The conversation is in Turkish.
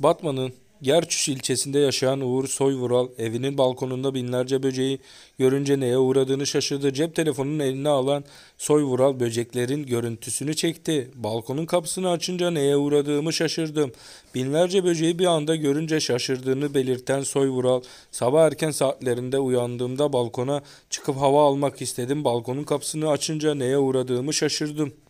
Batman'ın Gerçüş ilçesinde yaşayan Uğur Soyvural evinin balkonunda binlerce böceği görünce neye uğradığını şaşırdı. Cep telefonunun eline alan Soyvural böceklerin görüntüsünü çekti. Balkonun kapısını açınca neye uğradığımı şaşırdım. Binlerce böceği bir anda görünce şaşırdığını belirten Soyvural sabah erken saatlerinde uyandığımda balkona çıkıp hava almak istedim. Balkonun kapısını açınca neye uğradığımı şaşırdım.